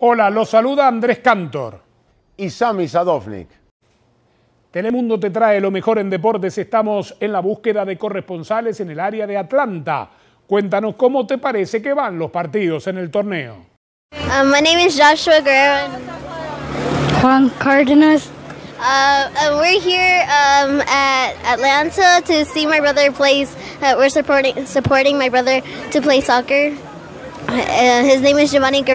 Hola, los saluda Andrés Cantor. Y Sami Sadovnik. Telemundo te trae lo mejor en deportes. Estamos en la búsqueda de corresponsales en el área de Atlanta. Cuéntanos cómo te parece que van los partidos en el torneo. Um, my name is Joshua Guerrero. Juan Cárdenas. Uh, uh, we're here um, at Atlanta to see my brother plays. Uh, we're supporting supporting my brother to play soccer. Uh, his name is Giovanni Guerrero.